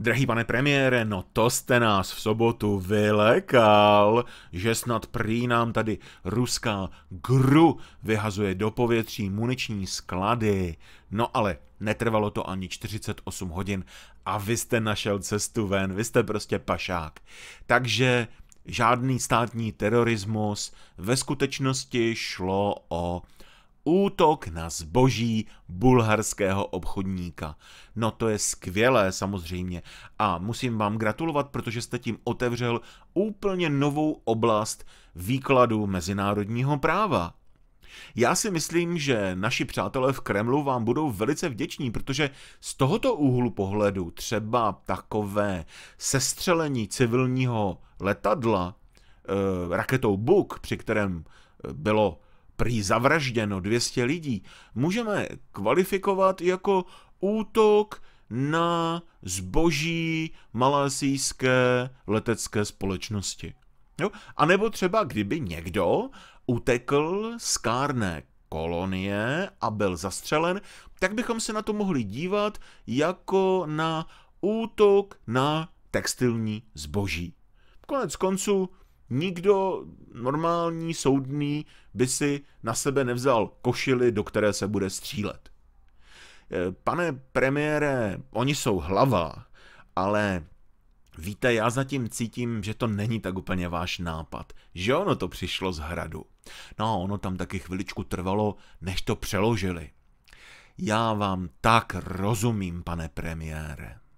Drahý pane premiére, no to jste nás v sobotu vylekal, že snad prý nám tady ruská gru vyhazuje do povětří muniční sklady. No ale netrvalo to ani 48 hodin a vy jste našel cestu ven, vy jste prostě pašák. Takže žádný státní terorismus, ve skutečnosti šlo o Útok na zboží bulharského obchodníka. No to je skvělé samozřejmě a musím vám gratulovat, protože jste tím otevřel úplně novou oblast výkladu mezinárodního práva. Já si myslím, že naši přátelé v Kremlu vám budou velice vděční, protože z tohoto úhlu pohledu třeba takové sestřelení civilního letadla e, raketou Buk, při kterém eh, bylo prý zavražděno 200 lidí, můžeme kvalifikovat jako útok na zboží malasijské letecké společnosti. Jo? A nebo třeba kdyby někdo utekl z kárné kolonie a byl zastřelen, tak bychom se na to mohli dívat jako na útok na textilní zboží. Konec konců Nikdo normální, soudný by si na sebe nevzal košili, do které se bude střílet. Eh, pane premiére, oni jsou hlava, ale víte, já zatím cítím, že to není tak úplně váš nápad, že ono to přišlo z hradu. No a ono tam taky chviličku trvalo, než to přeložili. Já vám tak rozumím, pane premiére.